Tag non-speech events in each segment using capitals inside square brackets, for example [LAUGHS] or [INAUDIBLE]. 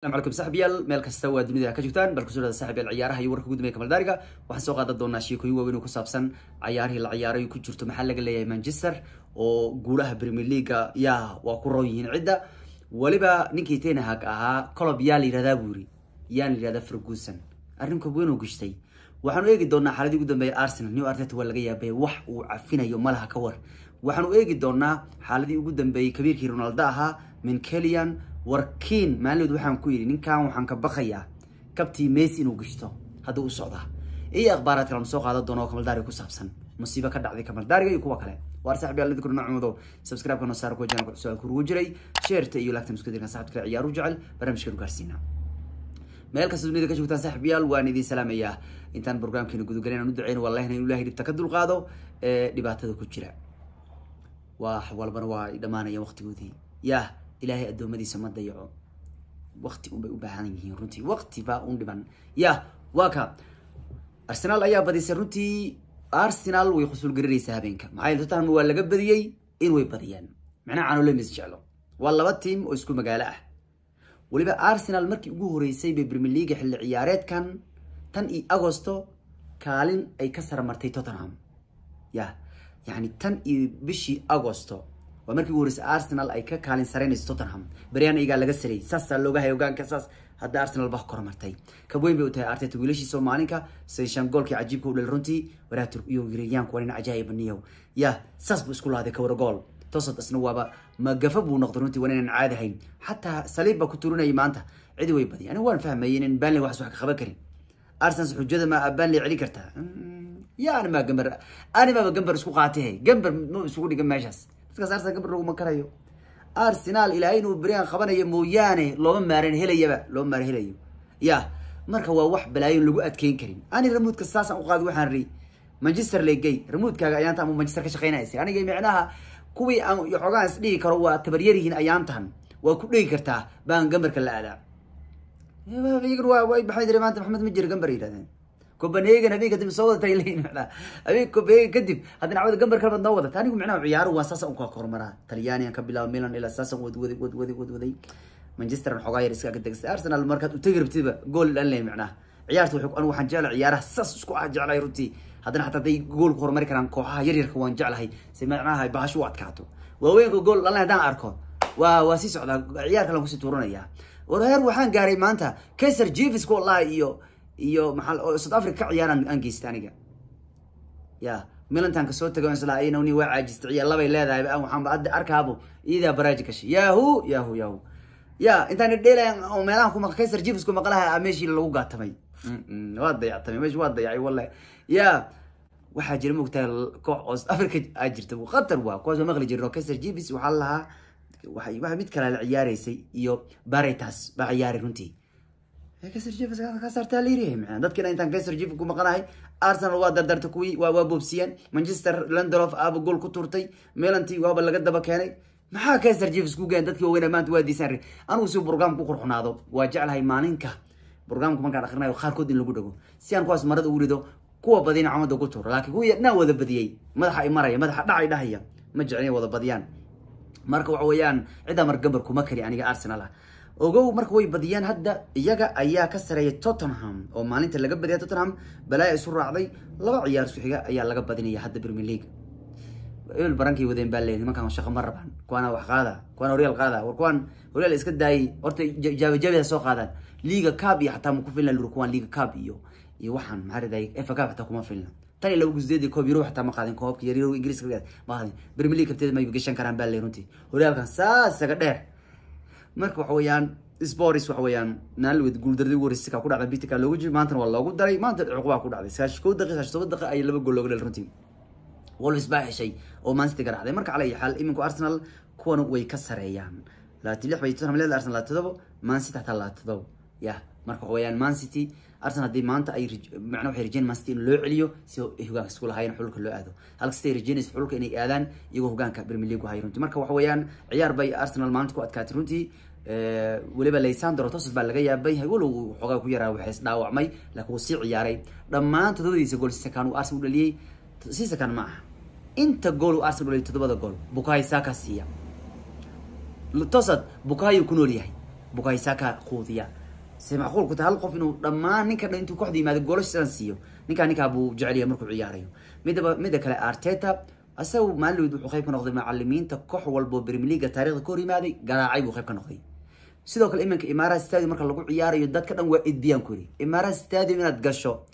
السلام عليكم سحب يال ميل كستوى الدنيا كجوتان بل كسولة سحب يال عيارها يورك قد ميك مالدارقة وحن سوق هذا الدونا شيكو يوا وينو كسابسن عياره العيارة يكو جرتو محلق اللي مانجستر و قولها بريمير ليغا يا وكرويين عدة ولبا نيكي تينا هاك اها كلوب يالي رادا بوري يالي رادا فرقوسن أرنكو وينو قشتي waxaanu eegi doonaa xaaladii ugu dambeeyay arsenal new arteta waa laga yaabay wax uu cafinayo malaha ka war waxaanu eegi doonaa xaaladii ugu dambeeyay kabiirkii ronaldo ahaa min kelian warkiin maalinood waxaan ku yidhi ninkan waxaan ka baqayaa kabtii messi inuu gishto hadduu u socdaa iyo akhbaaraad kale nusoo qaadan doono kamaldaariga ku saabsan musiibo ka dhacday kamaldaariga iyo kuwa kale waar saxib yaal idinku nooc mudo saar ku janka su'aal ku jiray sheerta iyo lagtan isku dirna saxib kale ciyaar u jecel barnaamijka gaarsiina meel kasta dunida ka joogtaan saxib waan idin salaamayaa intaan barnaamijkeena gudagalin aan u duceyno wallahi in ilaahay dhibta ka dulqaado ee dhibaatada ku jira wax walbana waa dhamaanaya waqtigoodii yaa ilaahay addoommadiisa ma dayaco wakti unbay u baahan yihiin runtii waqti baa un dhiban ya waa ka arsenaal ayaa badisay runtii arsenal way khusuulgarinaysaa habeenka maxaa yeel tottenham waa laga badiyey in way badiyaan macnaha canolemis jeclo waa laba tiim oo isku magaalo ah weliba arsenal markii ugu horreysay bay premier leaga xilli ciyaareedkan tan iyo agosto kaalin ay ka sara martay tottenham ya yacni tan iyo bishii agosto waa markii ugu horreysay arsenal ay ka kaalin saraynayso tottenham baryaana laga salayy saasaa looga haya hogaanka saas hadda arsenal baa koromartay kab weyn bay u tahay arteta wiilashiisa maalinka shan goolkii cajiibka u dhalay runtii waraha iyo hirayaanku waa nin cajaa'ibaniyow yaa saas buu isku lahday kawara gool tosod isna waaba magafa buu noqday runtii waan inaan caadi hayn xataa saliib baa ku turinayay maanta cidi way badiyay anigu waan fahmayay inaan banley waxas wax ka qaban karin arsenal xujada ma ah banley celin kartaa mm, yaa animaa gamber animaaba gamber isku qaatay gamber ma isugu dhigan meeshaas iska saarsa gabadh laguma karayo arsenal ilaahay inuu beryan qabanayo mooyaane looma maaran helayaba looma maaran helayo ya marka waa wax balaayon lagu adkeyn karin ani ramuudka saasaan uqaadi waxaan ri manchester legey ramuudkaaga ayaanta ama manchester ka shaqeynaysa aniga micnaha kuwii aan xoogaan is karo waa tabaryaryihiin ayaantan waa ku dhigi kartaa baan gambarka la aadaa maxamed ma jiro gambar yidhahdeen copenhagen habeen kadib soo wada taylan [LAUGHS] habeen copenhagen kadib haddana cawada gambar kalbad noo wadata anigu macnaha ciyaaro waa saasa unkala horumaraa talyaanigan ka bilaabo milan ilaa saasan wadwaday wadwaday wadwaday manchester xoogaa yar iskaga degstay arsenal markaad utegi rabtiba gool dhan leh macnaha ciyaarta wuxuu anigu waxaan jeclahay ciyaaraha saas isku ah jeclahay runtii haddana xataa haday goolku horumari karaan kooxaha yar waan jeclahay si macnaha bahasho u adkaato waaweynka gool dhan haddaan arko waa waa sii socdaa ciyaar kalan kusii tuuranaya war heer waxaan gaaray maanta kaiser jevis wallahi iyo iyo maaa south africa ka ciyaaraan aan geysta aniga ya milantanka soo tago isla inan waa caajista ciyaalabay leedahay waxaanba adda arkaabo iyadaa baraaji gashay yahu yahu yahu ya intaan idheelayan oo meelaha kuma kaysar jifs ku maqlaha meeshii lagu gaatamay waa dayactamay meeshi waa dayacay wallahi ya waxaa jira moogtaa koox oo south africa aa jirta khatar waa kuwaas maqli jirin oo kaysar jifs waxaa lahaa waa mid kalaa la ciyaaraysay iyo baretas baa ciyaari runtii kasarjea leeyahay maa dadkiina intaan kaserjef ku maqanahay arsenal waa dardarta kuwii waa boobsiyaan manchester londolof aaba gool ku tuurtay melanti waaba laga daba keenay maxaa kaserjefs ku gayan dadkii waaweyna maanta waa diisaan anugu si brograamku qurxunaado waa jeclahay maalinka brograamka markaan akrinayo qaarkood in lagu dhego si aan kuwaas marada u rido kuwa badiyana camada ugu tuuro laakiin kuwii adnaa wada badiyey madaxa ay madaxa dhacay dhahaya ma jeclina wada badiyaan marka waxa weeyaan cid amar gabar kuma kari aniga arsenal ah ogow marka way badiyaan hadda iyaga ayaa ka sareeya tottenham oo maalinta laga badiyay tottenham balaa isu raacday laba ciyaar suxiga ayaa laga badinaya hadda premier league il barankay wadeen baa leeyahay nimankan shaqo ma rabaan kuwana wax qaada kuwana horyaal qaada war kuwan horyaal iska daayay horta jaabajaabida soo qaadaan liiga cab iyo xataa ma ku filna lur kuwan liiga cab iyo iyo waxaan maxaa riday efa cab xataa kuma filna tan iyo laba gusideed koob yuro xataa ma qaadin koobka yaryaro ingiriiska ma qaadin premier league kabteed ma gashan karaan baa leeyahay runtii horyaalkan saas dheer marka waxa weeyaan sports waxa weeyaan naalwed ku dhacday bitika loogu jiray maantana waa loogu daray maanta dhinac ku dhacday sagaashan kow daqiiqa sagaashan toban daqiiqa ayay laba gool looga dhal runtii wolves baa heshay oo mancity ka dhacday marka cala xaal iminku arsenal kuwana way ka sareeyaan labaatan lix arsenal labaatan todobo mancity xataa labaatan todobo yah marka waxa weeyaan arsenal haddii maanta ay macna waxay rajeen mancity in loo celiyo si hogaanka isku lahaayeen xulka loo aado halkastay rajeynaysa xulka inay aadaan iyagoo hogaanka premier league hayo runtii marka waxa ciyaar bay arsenal maanta ku adkaatay runtii وليبا ليساندرو توسس بقى لغايه باي هغول وخوغا كو يرا وخيس داوعمي لكن سي عياراي دمانت دديس جول سكانو ارسنال دليي سي سكان معها انت جول ارسنال دليي تدبد جول بوكاي ساكا سيا لتوسد بوكاي كنول ياهي بوكاي ساكا خوديا سمع قول كنت هل قف انه دمان نيكا انت كو خدي ما جول سان سيو نيكا نيكا بو جعليه مركو عياراي ميدبا ميد كلا ارتيتا أسو مالو يدو خيبك نقضي معلمين تكوح والبو برمليقة تاريخ كوري مادي قناعي بو خيبك نقضي sidoo kale iminka imaaraha stadium marka lagu ciyaarayo dadka dhan waa idiyaan ku yidhi stadium inaad gasho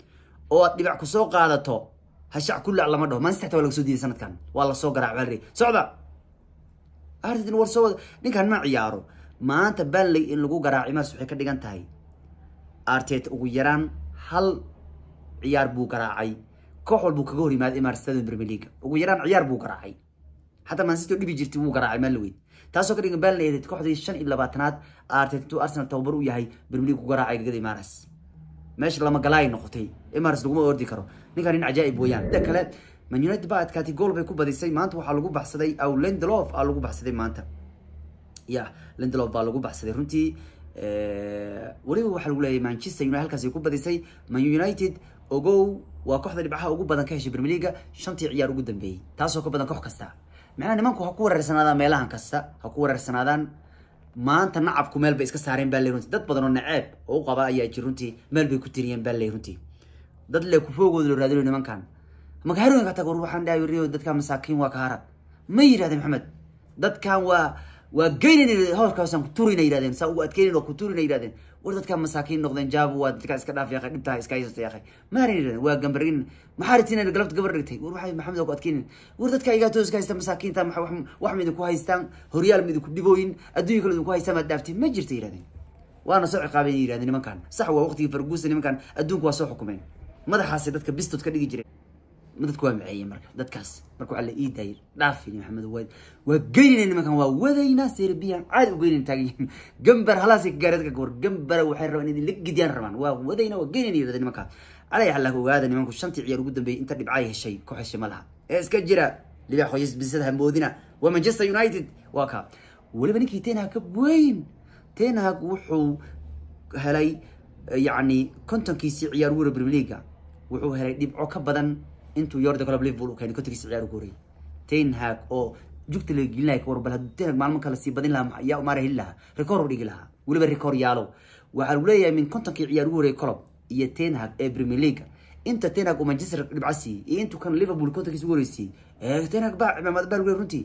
oo aad dhibac kusoo qaadato hashac kulac lama dhaho manchester waa laga soo diiday sanadkan waa lasoo garaac baa lari socda war soo wada ninkan ma ciyaaro maanta banley in lagu garaaci mars waxay ka dhigan tahay arteta ugu yaraan hal ciyaar buu garaacay koox walbuu kaga hor yimaaday imaaraha stadium premier league ugu yaraan ciyaar buu garaacay hataa manchester dhibi jirtay wuu garaacay maa la weyn taasoo ka dhigan baalin kooxdii shan iyo labaatanaad arteta arsenal tababar u yahay bermelig ku garaacay gegada imaras meesha lama galaay noqotay imaras laguma ordi karo ninkan nin cajaa'ib weeyaan mida kale man united baa adkaatay gool bay ku badisay maanta waxaa lagu baxsaday aw lendelof aa lagu baxsaday maanta ya lendelof baa lagu baxsaday runtii weliba waxaa lagu leeyahay manchester united halkaas ku badisay man united ogow waa kooxda dhibcaha ugu badan ka heshay bermeliga shantii ciyaar ugu dambeeyey taasoo ka badan koox kasta macnaa nimanku ha ku wareersanaadaan meelahan kasta ha ku wareersanaadaan maanta nacabku meel bay iska saareen baa le runtii dad badan oo naceeb oo u qaba ayaa jir runtii meel bay ku tiriyeen baa le runtii dad le kufoogooda la raadinayo nimankan magaharooyinka tag war waxaan dhahay riyo dadka masaakiin waa kaharad ma yidhahdeen maxamed dadkan waa waa geynan hawlkaasaan ku turina yidhahdeen saa ugu adkeynayn waa ku turina yidhahdeen ورد كان مساكين نقدن جابوا ورد كان اسكدا في اخي انت اسكاي يا اخي ما رين وا قمرين ما حارتين اللي قلبت قبر رتي وروح محمد وقت كين ورد كان يا تو اسكاي مساكين تام وحم وحمد كو هايستان هريال ميد كو ديبوين ادوي كل كو هايستان دافتي ما جرت يرادين وانا سوق قابين يرادين ما كان صح وقتي فرغوس ما كان ادوك وا سو حكومين مدح حاسبتك بيستوت كدي جيري dadku waa maceeye marka dadkaas marka waa la ii daayay dhaafin maxamed waa waa geynayna nimankan waa wadaynaa serbiyan caadi u geynayna taagan gambar halaasi gaareedka gawar gambara waxay rabaan inay la gidiyaan rabaan waa wadaynaa waa geynayna yidhahda nimanka calay xallaag ogaada nimanku shantii ciyaar ugu dambeeyay inta dhibcay heshay koox heshay ma ee iska jira libaax hoyas bisada hamoodina waa manchester united waa kaa weliba ninkii tenhag ka weyn tenhag wuxuu helay eh, yacni kontonkiisii ciyaar wura premier wuxuu helay dhibco ka badan intuu yorda club level uu keenay ciyaar ku horeeyay ten oo jugta la gelin lahaa war bal hadduu maalmo kale sii badin lahaa yaa umaara heli lahaa rekoor u dhigi lahaa weliba rekoor yaalow waxaa lagu leeyahay min kontonkii ciyaar ugu horeeyay club iyo ten ee premier league inta ten hag uu manchester dhibca siiyey iyo intuu kan liverpool kontonkiis ugu horeysiyey ee ten baa cimaamad baa lagu leeyahay runtii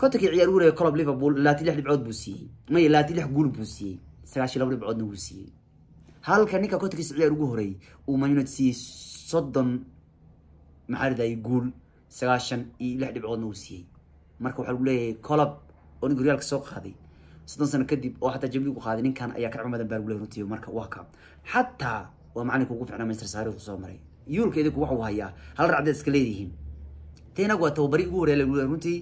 kontonkii ciyaar ugu horeeyay club liverpool labaatan lix dhibcood buu siiyey maya labaatan lix guul buu siiyey sagaashan laba dhibcoodna wuu siiyey halka ninka kotarkiisa ciyaar ugu horeeyey uu man united siiyey soddon maxaa guul sagaashan iyo lix dhibcoodna uu siiyey marka waxaa lagu leeyahay colob oo ninka horyaalka soo qaaday soddon sano kadib oo xataa jamligu qaaday ninkan ayaa kacba madan baa lagu leeyahay runtii marka waa ka xataa waa macalinka ugu ficnaa manchester saariikhdu soo maray yuulka idinku waxuu hayaa hal racdeed iska leedihiin teenagu waa tababari ugu horeeya lagu leeyahay runtii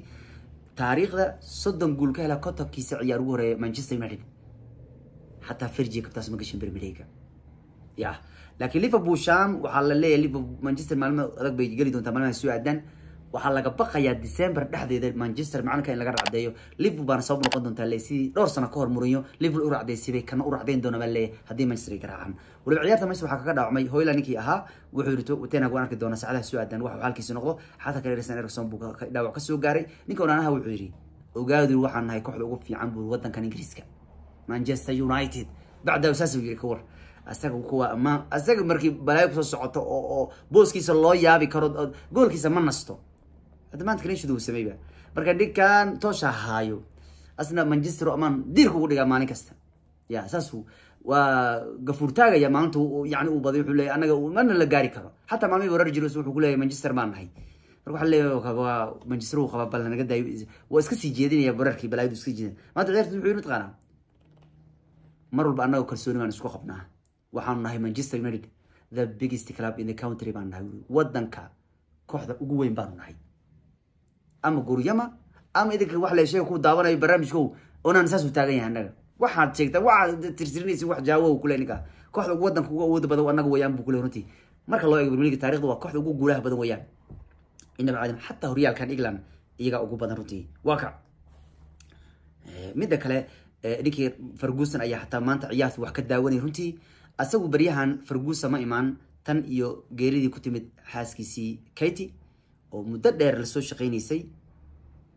taariikhda soddon guul ka hela kotarkiisa ciyaar ugu horeeya manchester united xataa farjiga kabtaas ma gashin bermileyga ya laakiin liverpool sham waxaa la leeyahay liverpool manchester maalmo adag bay geli doontaa maalmaha soo aadaan waxaa laga baqayaa december dhexdeeda manchester macalinka in laga racdeeyo liverpool baana sabab noqon doontaa le sidii dhowr sano kahor mourinho liverpool u racdeysibay kana u racdeyn doona baa leeyahay haddii manchester ay garaacaan waliba ciyaarta manchester waxaa kaga dhaawacmay hoyla ninkii ahaa wuxuu yidhi tenag waan arki doonaa saacadaha soo aadaan waxuu xaalkiisa noqdo xataa kareersan ericson buu dhaawac ka soo gaaray ninka onaanaha wuxuu yidhi ogaadu waxaan nahay kooxda ugu fiican buu waddankan ingiriiska manchester united bacda asaasiga kawar asaga kuwa ammaan asaga markii balaayo kusoo socoto oo oo booskiisa loo yaabi karo goolkiisa ma nasto hadda maanta kalishid uu sameeyba marka dhinkan toosha haayo asna manchester ammaan diirka ugu dhigaa maalin kasta ya saas waa gafuur taagaya maalinta yani uu baday wuxuu leeyahay annaga mana la gaari karo xataa maalmihi warar jiros wuxuu ku leeyahay manchester baan nahay marka waxaa leeyahay waa manchester uu qabaa bal naga daayo waa iska sii jeedinaya wararkii balaayadu iska jeedin maanta ciyaarta wuxuu inuu taqaanaa mar walba annaga kalsooni baan isku qabnaa waxaanu nahay manchester united the biggest club in the country baan nahay wadanka kooxda ugu weyn baanu nahay ama guryama ama idinka wax la ku daawanayo barnaamijkow onaan saas taagan yahay annaga waxaad sheegtaa waxaad tirtirinaysa wax jaawo kule ninka kooxda ugu wadanka ugu awood badan annaga weeyaan buu kule runtii marka loo eego premier league waa kooxda ugu guulaha badan weeyaan inaba caadam xataa horyaalkan england iyagaa ugu badan runtii waa ka eh, midda kale Eh, ninkii farguson ayaa xataa maanta ciyaarta wax ka daawanay runtii asagu baryahan farguson ma imaan tan iyo geeridii ku timid xaaskiisii katy oo muddo dheer lasoo shaqaynaysay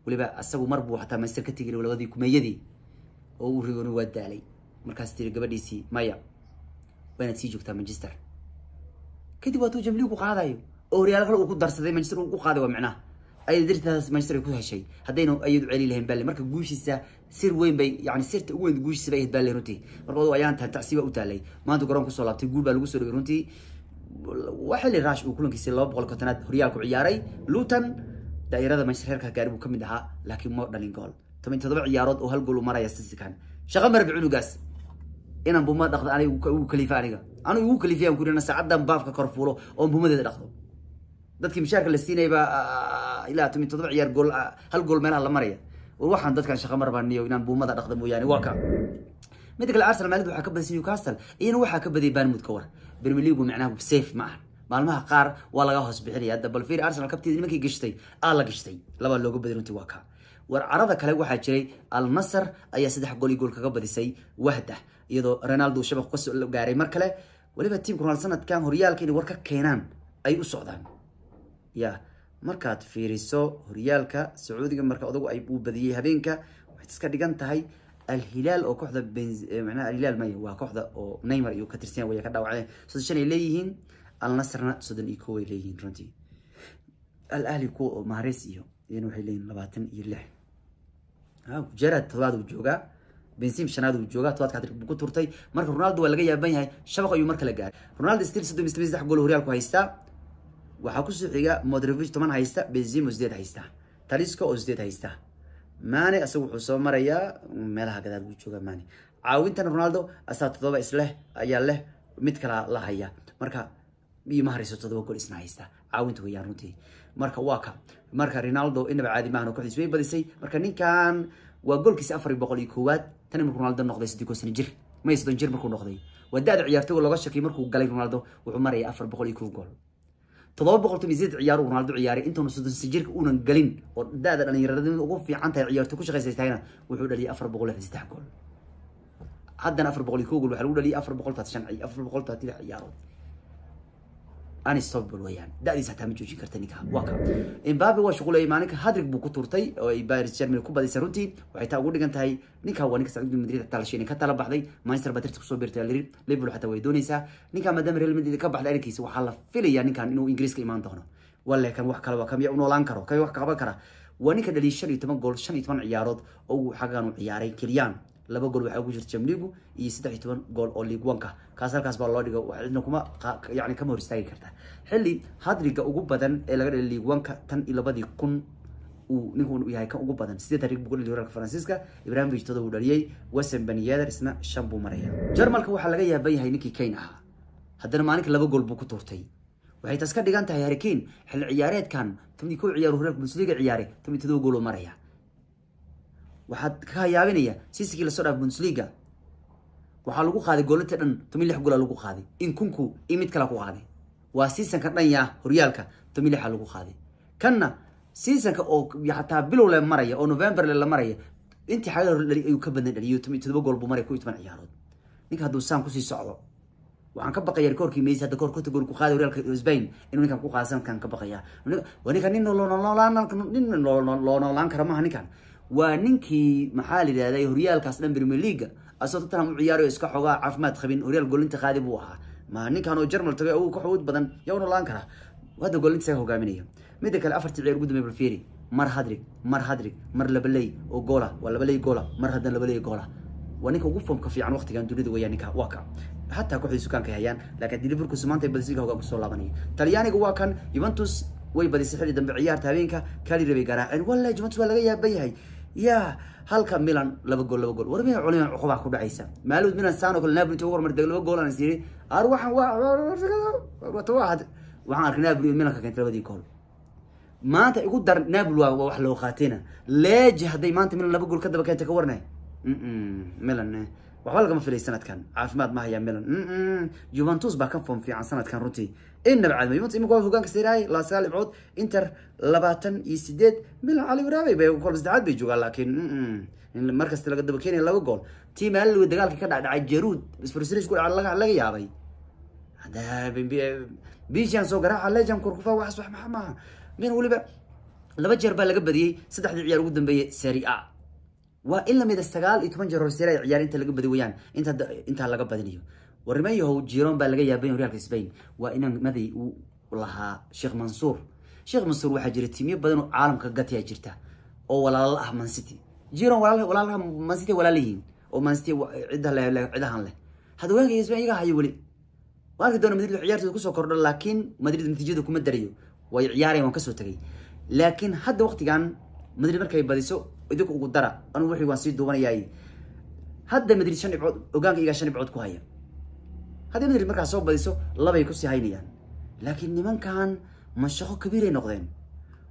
waliba asagu mar buu xataa master ka tegi labadii kumeeyadii oo uu rigona waa daalay markaas tiri gabadhiisii maya waynaad sii joogtaa manchester kadib waatuu jamligu qaadayo oo horyaalkale uu ku darsaday manchester uu ku qaaday waa micnaha ay dartaas Manchester ku heshay hadayna ayadu celi lahayn baa marka guushiisa sir weyn bay yani sirta ugu weyn guushiisa bay ahayd baa runtii marka wadu ayaan tahay tacsiba u taalay maanta garoon kusoo laabtay guul baa lagu soo dhaway runtii waxili raash uu kulankiisa laba boqol kontonaad horyaalku ciyaaray luton daa'irada Manchester reerka gaari buu ka mid ahaa laakiin moo dhalin gool toban todoba ciyaarood oo hal gool u maraya sisikan shaqo marbi cunugaas inaan buma dhaqdo aniga uu aniga aniga uu kaliifa aan ku rina baafka kor fuulo oo bumadeeda dhaqdo dadkii mishaarka la siinaya ilaa todoba todoba ciyaar gool hal gool meelaha la maraya war waxaan dadkan shaqa marbaniyo inaan buumada dhaqda mooyaane waa ka midda kale arsenal maalid waxaa ka badisay newcastle iyana waxaa ka badiyay banmud ka war premier macnaha safe ma aha maalmaha qaar waa laga hoos bixinaya hadda bal arsenal kabteeda nimankii gashtay aa la gashtay labaa looga baday runtii waa ka war carada kale waxaa jiray al ayaa saddex gool iyo gool kaga badisay wahda iyadoo ronaldo shabaq kasoo gaaray mar kale weliba tiimku ronald sanadkan horyaalka inay war ka keenaan ay u socdaan ya markaad fiiriso horyaalka sacuudiga marka odagu uu badiyey habeenka waxayd iska dhigan tahay alhilaal oo kooxda manaha alhilaal maya waa kooxda oo neymar iyo katirsan way ka dhaawaceen soddon shan ay leeyihiin alnasrna soddon iyo kow leeyihiin runtii al ahli kuwa oo mahares iyo iyana waxay leeyihin labaatan iyo lix jarad todobaad uu joogaa benzim shanaad uu joogaa todobaadka hadir ku turtay marka ronaldo waa laga yaaban yahay shabaq ayuu mar kale gaaray ronaldo stil soddon iyo saddex gool horyaalku haystaa waxaa kusoo xiga modrovic toban haysta benzimo sideed haysta taliska oo sideed haysta mane asaga wuxuu soo marayaa meelaha gadaal buu jooga mane caawintan ronaldo asaa todoba isleh ayaa leh mid kala la haya marka iyo ma hareyso todoba gool isna haysta caawinta weeyaan runtii marka waa marka ronaldo inaba caadi maahan kooxdiis way badisay marka ninkan waa goolkiisa afar boqol iyo koowaad tani markuu ronaldo noqday sidii koo jir ma soddon jir markuu noqday waa da-da ciyaartooga looga shakiyay markuu galay ronaldo wuxuu maraya afar boqol iyo kow gool todoba boqol toban sideed ciyaar uu Ronaldo ciyaaray intuuna uu soddon jirka uunan gelin oo da-da dhalinyarada ugu fiican tahay ciyaarta ku shaqeysatayna wuxuu dhaliyay afar boqol lixdan saddex gool haddana afar boqol iyo ko gool waxaa lagu dhaliyay afar boqol tatan afar boqol tatan ciyaarood unstoppable weeyaan da'diis hataa ma joojin karta ninka waa imbabe waa shuquleeyay maalinka hadrig buu ku turtay oo ay Paris Germany ku badisay runtii waxay taa ugu dhigan tahay ninka waa ninka Sacuudi Madrid hataa ka tala baxday Manchester United ku soo biirtay Liverpool hataa way doonaysaa ninka maadaama Real Madrid ka baxday arkiisa waxaa la filayaa ninkan inuu Ingiriiska imaan doono walakin wax kale waa kamid u noolaan karo kamid wax qaban kara waa ninka dhaliyay shan iyo toban gool shan iyo toban ciyaarood oo uu xaggan u ciyaaray Kylian laba gool waxaa ku jira jamligu iyo saddex iyo toban gool oo league onka kaas halkaas baa loo dhiga cidna kuma yani kama hor istaagi karta xilli hadriga ugu badan ee laga dhalay league tan iyo labadii kun uu ninkuu yahay kan ugu badan sidee tarig buu ku dhaliy faransiiska ibrahimovic todob uu dhaliyey wesen baniyader isna shan buu maraya jarmalka waxaa laga yaaban yahay ninkii kane ahaa haddana maalinka laba gool buu ku tuurtay waxay taas ka dhigan tahay harikane xilli ciyaareedkan tamni kow ciyaaro horeerka bundesliga ciyaare tamni todoba gool oo maraya waxaad ka hayaabinaya siisikii lasoo dhaaf bundesliga waxaa lagu qaaday goolinta dhan toban lix gola lagu qaaday in in mid kala ku qaaday waa seasonkan dhan horyaalka toban lixa lagu qaaday kanna seasonka oo xataa bilowle maraya oo novemberle la maraya intii xagadhali ayuu ka badna dhaliyo todoba gool buu maray kow toban ciyaarood ninka hadduu saan kusii socdo waxaan ka baqaya rikoorkii meys hadda koor konta ku qaaday horyaalka spain inuu ninkan ku qaada ka baqaya ninka nin loo noolaan maaha ninkan waa ninkii maxaa layidhahday horyaalkaas dhan brimier leaga asoo tottenham u ciyaarayo iska xoogaa caafimaad qabin horyaal goolinta qaadi buu ahaa ma ninkan oo jarmal tagay uu ka badan yaa u noolaan karaa hadda goolinta isaga hogaaminaya midda kale afartii ciyaar ugu dambeey balfieri mar hadrig mar hadrig mar labaley oo goola waa labaley goola mar haddan labaley goola waa ninka ugu foomka fiican waqtigan dunida weeyaan ninka waa hataa kooxdii sukaanka hayaan laakiin deliverkus maanta badisiga hoggaan kusoo laabanaya talyaaniga waa juventus way badisay xilli dambe ciyaarta habeenka kali garaaceen wallahi juventus waa laga yaaban yahay ya halka milan laba gool laba gool war miyay culiman cuqubaa ku dhacaysa maalud milan sano kale napoli intuu warmar laba gool is yiri ar waxaan waxaan arkay napoli iyo milanka keentay labadii gool maanta igu dar napoli waa wax loo qaatayna leeji hadday maanta milan laba gool ka daba keentay ka warnay milan eh waxba lagama filay sanadkan caafimaad ma haya milan juventus baa ka foom fiican sanadkan runtii inaba cadmo juventus imika hogaanka siraay la dhibcood inter labaatan iyo sideed milan cali waraabay bay kolba saddexaad bay joogaan laakiin markasta laga daba keenaya laba gool tiim alliwi dagaalka ka dhacdhacay jeruud isfursiris ku dhaca laga yaabay bishan soo garaaca lejan kurkufa waxas wax maxa maaha min weliba laba jeer baa laga badiyey saddexdii ciyaar ugu dambeeyey serie a waa in lamid a sagaal iyo toban jeer horseera ay ciyaar inta laga badi wayaan intaa laga badinayo warrimeyahow jiron baa laga yaabay horyaalka sbain waa inanmadii uu lahaa sheekh mansuur sheekh mansuur waxaa jira badan badanoo caalamka gatiyaa jirta oo walaalo la ah mancity jiron walaalaha mancity walaalayihiin oo mancity cidahan leh hadda hoyaanka sbain iyaga hayo weli waa arki doona madrid ciyaartooda kusoo kordho laakiin madrid natiijada kuma darayo way ciyaarayan waan kasoo tagay laakiin hadda waqtigan madrid markay badiso idinku ugu dara anu w waan sii duubanayaay hadda madrid shan dhibcood ogaanka iyagaa shan dhibcood ku haya haddii madrid markaa soo badiso labay kusii haynayaan laakiin nimankan mashaqo kabiiray noqdeen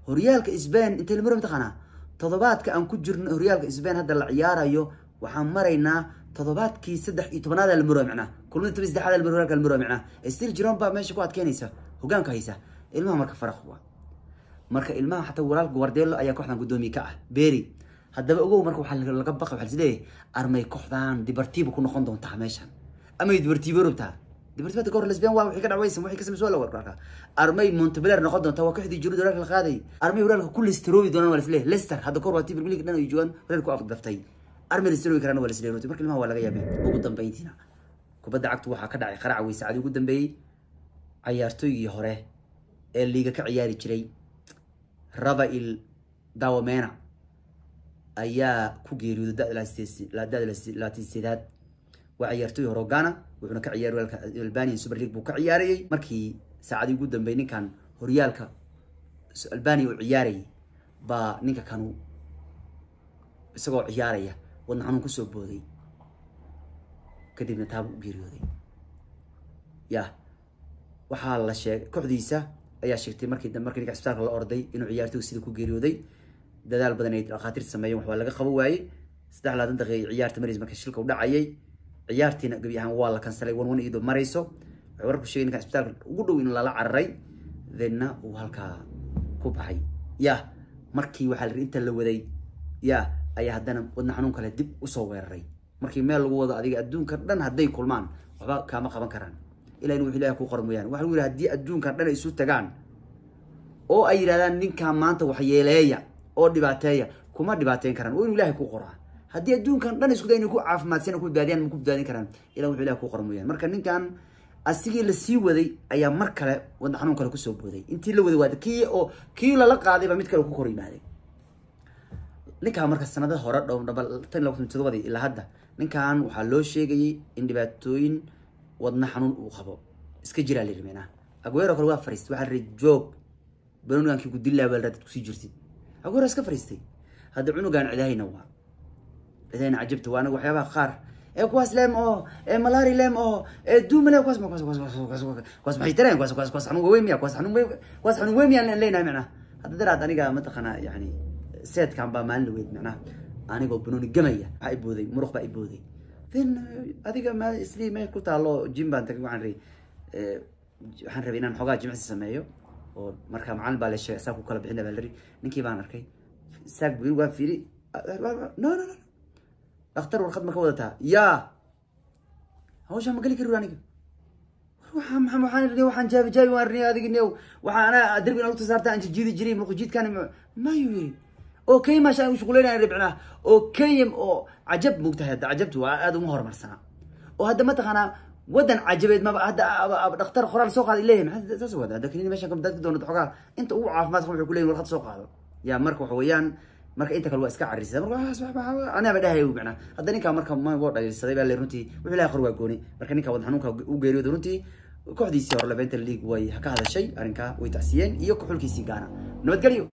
horyaalka sbain intay maro mataqaanaa toddobaadka aan ku jirno horyaalka sbain hadda la ciyaarayo waxaan maraynaa toddobaadkii saddex iyo tobnaad almaro micnaa kulmada toban saddexaad almaro almaro micnaa stil jiron baa meesha ku adkeynaysa hogaanka haysa ilmaha marka faraq marka ilmaha xataa walaalka guardielo ayaa kooxdan guddoomiye ka ah beri hadaba ogow marka waaa laga baqa waa isleeyahay armay kooxdaan dibartiiba ku noqon doontaa meeshan amay dibartiibo rabtaa armay montebler noqon doontaa waa kooxdii jirid wararka la qaaday armay wararka ku listeroobi doonaan waa lisleeyahay lester hadda goor waa tibar milig dhan joogaan warar ku afdaftay armay listeroobi karaan waa lisleeyahay marka ilmaha waa laga yaabeen ugu dambayntiina kubadda cagtu waxaa ka dhacay qaraca way ugu dambeeyey cayaartooygii hore ee liiga ka ciyaari jiray rafail dawamena ayaa ku geeriyooday dalatii sidaad waa ciyaartoy hore gana wuxuuna ka ciyaaray albania super league buu ka ciyaarayay markii saacadii ugu dambeeyay ninkan horyaalka albania uu ciyaarayay baa ninka kanu isagoo ciyaaraya wadna xanuun kusoo booday kadibna taabuu u geeriyooday ya waxaa la sheegay kooxdiisa ayaa sheegtay markii dambe markii ninka isbitaalka la orday inuu ciyaartoy sida ku geeriyooday dadaal badan ay dhakhaatiir sameeyeen wax laga qaban waayey saddex labaatan daqiiqa ciyaarta maris marka shilka u dhacayay ciyaartiina gebi ahaan waa la kansalay wanwan iyadoo marayso waxay wararku sheegay ninkan isbitaalka ugu dhow inuu lala cararay thenna uu halkaa ku baxay ya markii waxaa la inta la waday ya ayaa haddana wadna xanuun kale dib usoo weeraray markii meel lagu wado adiga adduunka dhan hadday kulmaan waxba kaama qaban karaan ilaa in wux ilaah ku qoran mooyaane waxa lagu yidhi haddii adduunkan dhan ay isu tagaan oo ay yidhahdaan ninkan maanta waxyeeleeya oo dhibaateeya kuma dhibaateyn karaan waa inuu ku qoraa haddii adduunkan dhan isku day ku caafimaadsan ku badbaadiyaan ma ku badbaadin karaan ilaa wuxuu ilahi ku qora mooyaan marka ninkan asigii lasii waday ayaa mar kale wadna xanuun kale kusoo booday intii la waday waa kii oo kii lala qaadayba mid kale ku kor yimaaday ninkan marka sanadaha hore dhdhabaltan ilaa hadda ninkan waxaa loo sheegayay in dhibaatooyin wadna xanuun uu qabo iska jiraa la yirmeenaa agweero kale waa fariist waxaa la joog banonigankii ku dillaabaa la raadad kusii jirtid agoora iska fariistay hadda cunugaan cidahayna waa cidahayna cajabta waa anaga waxyaabaha qaar ee kuwaas lem oo ee malari leem oo ee duuma leem kuwaas kuwaas maxay tirayn kuwaas xanuun weyn miya kuwaas xanuun weyn kuwaas xanuun weyn hadda daraad aniga mataqana yacni seedkan baa maalin weyd macnaha anigoo banooni gamaya waxaa i booday muruq baa i booday then adiga ma isli meel ku taalo jim baan tagay waxaan rabay waxaan rabay inaan xoogaa jimicsi sameeyo oo markaa macalin baa la sheegay saag ku kala bixina baa la ri ninkii baan arkay saag bugin waa fiiri no no no ma ka wadataa yaa hawshaa ma geli kari aniga waxaan jaabijaabi waan rinay adig new waxaa anaa derbi lugta saarta aan jijiidi jiray muqjiidkan mayuu yiri oo kenya maasha aan shugulaynaya ribcnaa oo kenya oo cajab mugtahay hadda cajabtu waa aada uma horumarsanaa oo hadda mataqaanaa ودن عجبت ما هذا دكتور خرال سوق هذا ليه ما تسوى هذا لكن ماشي كم دك دون حقها انت او عافماد خمخ كلين ورخد سوق هذا يا مرك وحويان marka inta kale waa iska carisa marka ah, anaaba dhahay macnaa hadda ninkaa marka ma waa dhaliilsaday baa le runtii wuxuu ilahay qor waa gooni marka ninkaa wadn xanuunka u geeriyooda runtii kooxdiisii hore labental league way ka hadashay arrinkaa way tacsiyeen iyo kaxulkiisii gaana nabadgelyo